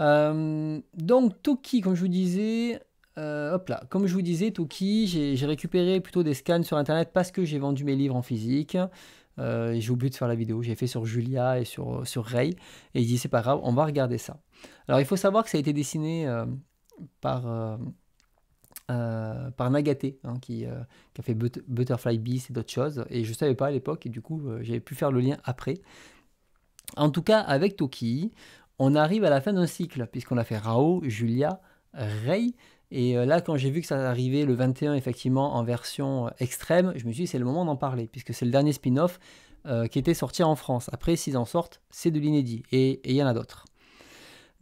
Euh, donc Toki, comme je vous disais, euh, hop là, comme je vous disais, Toki, j'ai récupéré plutôt des scans sur internet parce que j'ai vendu mes livres en physique. Euh, j'ai oublié de faire la vidéo, j'ai fait sur Julia et sur, sur Ray. Et il dit c'est pas grave, on va regarder ça. Alors il faut savoir que ça a été dessiné par euh, par Nagate, hein, euh, qui, a fait Butterfly Beast et d'autres choses. Et je ne savais pas à l'époque, et du coup, j'ai euh, j'avais pu faire le lien après. En tout cas, avec Toki, on arrive à la fin d'un cycle, puisqu'on a fait Rao, Julia, Rei. Et là, quand j'ai vu que ça arrivait le 21, effectivement, en version extrême, je me suis dit, c'est le moment d'en parler, puisque c'est le dernier spin-off qui était sorti en France. Après, s'ils en sortent, c'est de l'inédit, et il y en a d'autres.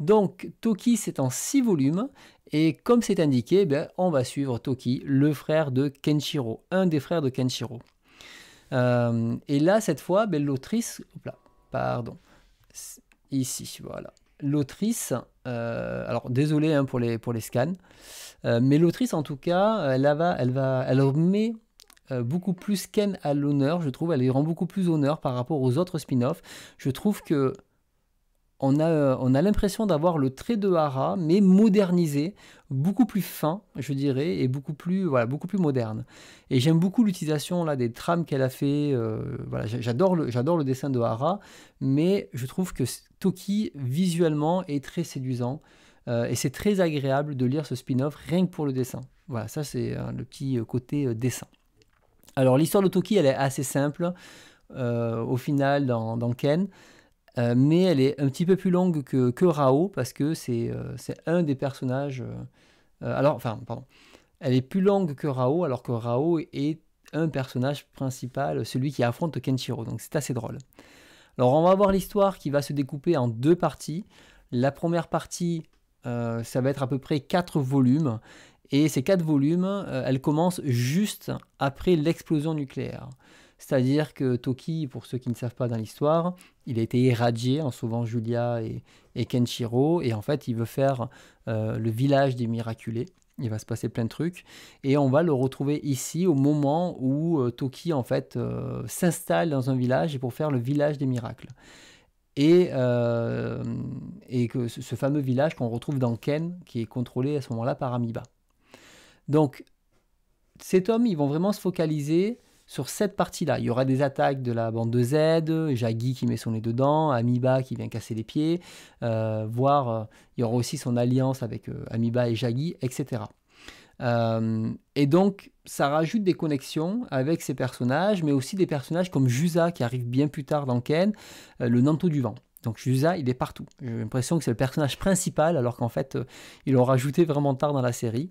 Donc Toki c'est en 6 volumes et comme c'est indiqué, eh on va suivre Toki, le frère de Kenshiro, un des frères de Kenshiro. Euh, et là cette fois, ben, l'autrice, pardon, ici voilà, l'autrice, euh, alors désolé hein, pour, les, pour les scans, euh, mais l'autrice en tout cas, elle va, elle va, elle remet beaucoup plus Ken à l'honneur, je trouve. Elle lui rend beaucoup plus honneur par rapport aux autres spin-offs. Je trouve que euh, on a, l'impression d'avoir le trait de hara, mais modernisé, beaucoup plus fin, je dirais, et beaucoup plus, voilà, beaucoup plus moderne. Et j'aime beaucoup l'utilisation là des trames qu'elle a fait. Euh, voilà, j'adore le, j'adore le dessin de hara, mais je trouve que Toki visuellement est très séduisant euh, et c'est très agréable de lire ce spin-off rien que pour le dessin. Voilà, ça c'est le petit côté dessin. Alors l'histoire de Toki, elle est assez simple au final dans, dans Ken. Euh, mais elle est un petit peu plus longue que, Rao parce que c'est euh, un des personnages. Euh, alors, enfin, pardon. Elle est plus longue que Rao alors que Rao est un personnage principal, celui qui affronte Kenshiro. Donc c'est assez drôle. Alors on va voir l'histoire qui va se découper en deux parties. La première partie, ça va être à peu près quatre volumes. Et ces quatre volumes, elles commencent juste après l'explosion nucléaire. C'est-à-dire que Toki, pour ceux qui ne savent pas dans l'histoire, il a été éradié en hein, sauvant Julia et, Kenshiro, et en fait, il veut faire euh, le village des miraculés. Il va se passer plein de trucs, et on va le retrouver ici au moment où euh, Toki en fait euh, s'installe dans un village pour faire le village des miracles. Et, et que ce fameux village qu'on retrouve dans Ken, qui est contrôlé à ce moment-là par Amiba. Donc, cet homme, ils vont vraiment se focaliser sur cette partie-là. Il y aura des attaques de la bande de Z, Jaggi qui met son nez dedans, Amiba qui vient casser les pieds, euh, voire euh, il y aura aussi son alliance avec euh, Amiba et Jaggi, etc. et donc, ça rajoute des connexions avec ces personnages, mais aussi des personnages comme Jusa qui arrive bien plus tard dans Ken, le Nanto du vent. Donc Jusa, il est partout. J'ai l'impression que c'est le personnage principal, alors qu'en fait, il l'ont rajouté vraiment tard dans la série.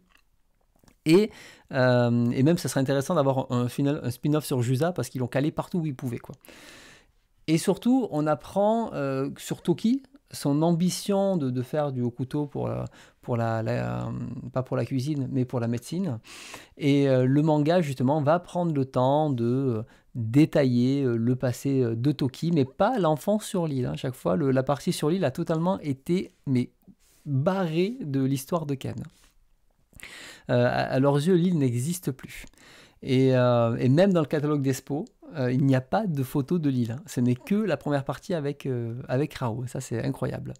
Euh, et, même, ça serait intéressant d'avoir un, final, un spin-off sur Jusa parce qu'ils l'ont calé partout où ils pouvaient. Quoi. Et surtout, on apprend euh, sur Toki son ambition de, faire du haut couteau pour, la, pour la, euh, pas pour la cuisine, mais pour la médecine. Et le manga, justement, va prendre le temps de détailler le passé de Toki, mais pas l'enfant sur l'île. Hein. Chaque fois, la partie sur l'île a totalement été mais barrée de l'histoire de Ken. Euh, à leurs yeux, l'île n'existe plus. Et, euh, même dans le catalogue d'Expo, euh, il n'y a pas de photo de l'île. Hein. Ce n'est que la première partie avec, avec Rao. Ça, c'est incroyable.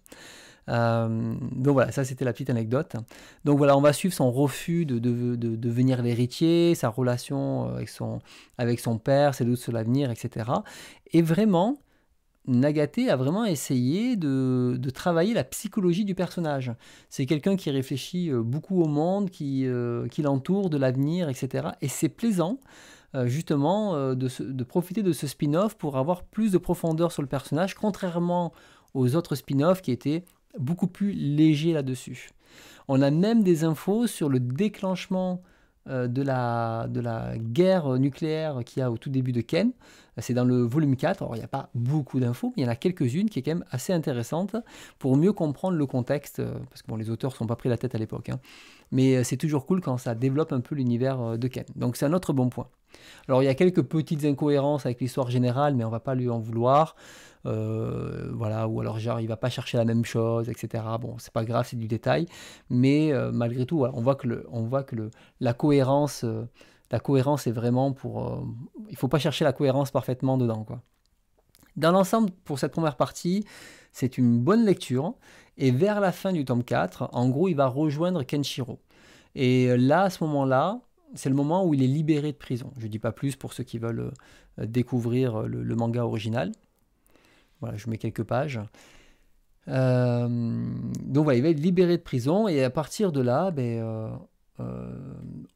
donc voilà, ça c'était la petite anecdote. Donc voilà, on va suivre son refus de, devenir l'héritier, sa relation avec son, avec son père, ses doutes sur l'avenir, etc. Et vraiment, Nagate a vraiment essayé de, travailler la psychologie du personnage. C'est quelqu'un qui réfléchit euh, beaucoup au monde, qui, euh, l'entoure, de l'avenir, etc. Et c'est plaisant euh, justement de, profiter de ce spin-off pour avoir plus de profondeur sur le personnage, contrairement aux autres spin-offs qui étaient beaucoup plus légers là-dessus. On a même des infos sur le déclenchement de la, de la guerre nucléaire qu'il y a au tout début de Ken. Bah, c'est dans le volume 4. Alors, il n'y a pas beaucoup d'infos, mais il y en a quelques-unes qui est quand même assez intéressante pour mieux comprendre le contexte. Euh, parce que bon, les auteurs ne sont pas pris la tête à l'époque. Hein. Mais euh, c'est toujours cool quand ça développe un peu l'univers euh, de Ken. Donc, c'est un autre bon point. Alors, il y a quelques petites incohérences avec l'histoire générale, mais on ne va pas lui en vouloir. voilà, ou alors genre il va pas chercher la même chose, etc. Bon, c'est pas grave, c'est du détail, mais malgré tout, on voit que, le, on voit que le, la cohérence la cohérence est vraiment pour... Il euh, il faut pas chercher la cohérence parfaitement dedans. Quoi. Dans l'ensemble, pour cette première partie, c'est une bonne lecture. Et vers la fin du tome 4, en gros, il va rejoindre Kenshiro. Et là, à ce moment-là, c'est le moment où il est libéré de prison. Je ne dis pas plus pour ceux qui veulent euh, découvrir euh, le, manga original. Voilà, je mets quelques pages. donc voilà, il va être libéré de prison et à partir de là, ben, euh,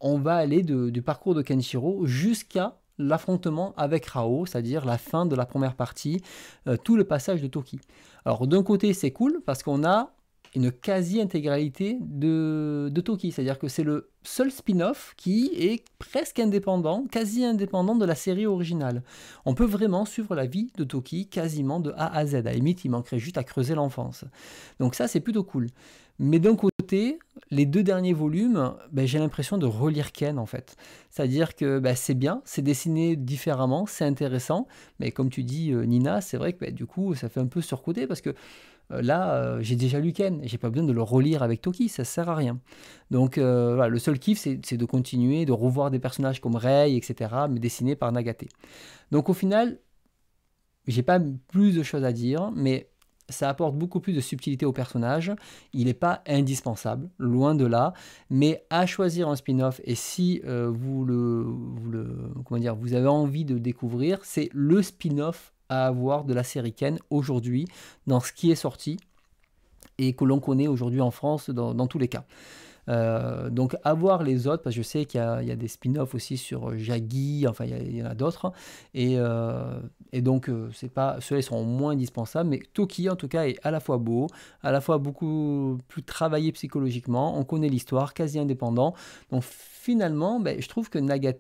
on va aller du parcours de Kenshiro jusqu'à l'affrontement avec Rao, c'est-à-dire la fin de la première partie, euh, tout le passage de Toki. Alors d'un côté c'est cool parce qu'on a une quasi-intégralité de, Toki, c'est-à-dire que c'est le seul spin-off qui est presque indépendant, quasi indépendant de la série originale. On peut vraiment suivre la vie de Toki quasiment de A à Z. À il manquerait juste à creuser l'enfance. Donc ça, c'est plutôt cool. Mais d'un côté, les deux derniers volumes, ben, j'ai l'impression de relire Ken en fait. C'est-à-dire que ben, c'est bien, c'est dessiné différemment, c'est intéressant, mais comme tu dis euh, Nina, c'est vrai que ben, du coup ça fait un peu surcoté parce que euh, là euh, j'ai déjà lu Ken, j'ai pas besoin de le relire avec Toki, ça sert à rien. Donc le seul kiff c'est de continuer, de revoir des personnages comme Rei, etc., mais dessinés par Nagate. Donc au final, j'ai pas plus de choses à dire, mais ça apporte beaucoup plus de subtilité au personnage. Il n'est pas indispensable, loin de là, mais à choisir un spin-off, et si euh, vous, le, comment dire, vous avez envie de découvrir, c'est le spin-off à avoir de la série Ken aujourd'hui, dans ce qui est sorti, et que l'on connaît aujourd'hui en France dans tous les cas. Euh, donc avoir les autres, parce que je sais qu'il y, a des spin-offs aussi sur euh, Jaggy, enfin il y, en a d'autres. Hein. Et, euh, et, donc c'est pas, ceux-là seront moins indispensables, mais Toki en tout cas est à la fois beau, à la fois beaucoup plus travaillé psychologiquement, on connaît l'histoire, quasi indépendant. Donc finalement, ben, je trouve que Nagate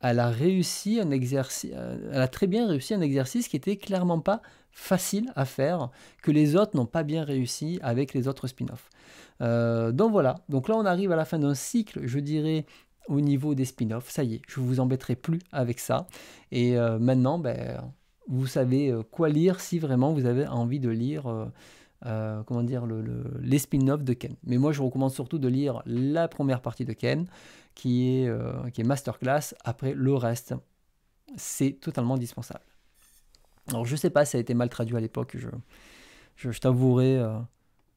elle a réussi un euh, elle a très bien réussi un exercice qui était clairement pas facile à faire, que les autres n'ont pas bien réussi avec les autres spin-offs. Euh, donc voilà, donc là on arrive à la fin d'un cycle, je dirais, au niveau des spin-offs. Ça y est, je vous embêterai plus avec ça. Et euh, maintenant, ben, vous savez quoi lire si vraiment vous avez envie de lire. Euh, comment dire, les spin-offs de Ken. Mais moi, je recommande surtout de lire la première partie de Ken, qui est, euh, qui est masterclass. Après, le reste, c'est totalement dispensable. Alors, je sais pas, si ça a été mal traduit à l'époque. Je, je, je t'avouerai, euh,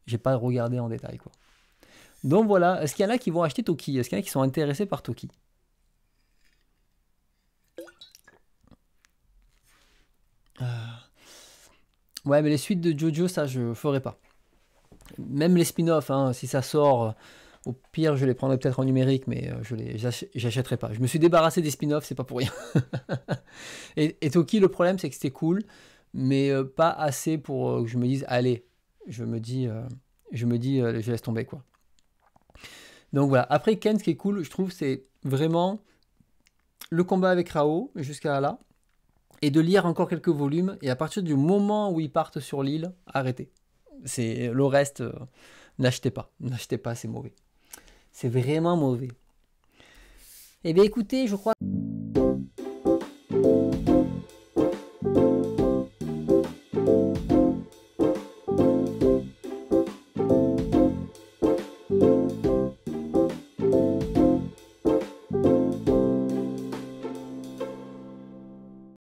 j'ai pas regardé en détail. Quoi. Donc voilà, est-ce qu'il y en a qui vont acheter Toki Est-ce qu'il y en a qui sont intéressés par Toki Ouais, mais les suites de Jojo, ça, je ferai pas. Même les spin-offs, hein, si ça sort, euh, au pire, je les prendrai peut-être en numérique, mais euh, je les j'achèterai pas. Je me suis débarrassé des spin-offs, c'est pas pour rien. et, Toki, le problème, c'est que c'était cool, mais euh, pas assez pour que je me dise, allez, je me dis, je me dis, je laisse tomber, quoi. Donc voilà. Après, Ken, ce qui est cool, je trouve, c'est vraiment le combat avec Rao jusqu'à là et de lire encore quelques volumes. Et à partir du moment où ils partent sur l'île, arrêtez. C'est le reste, euh, n'achetez pas, n'achetez pas, c'est mauvais. C'est vraiment mauvais. Eh bien, écoutez, je crois.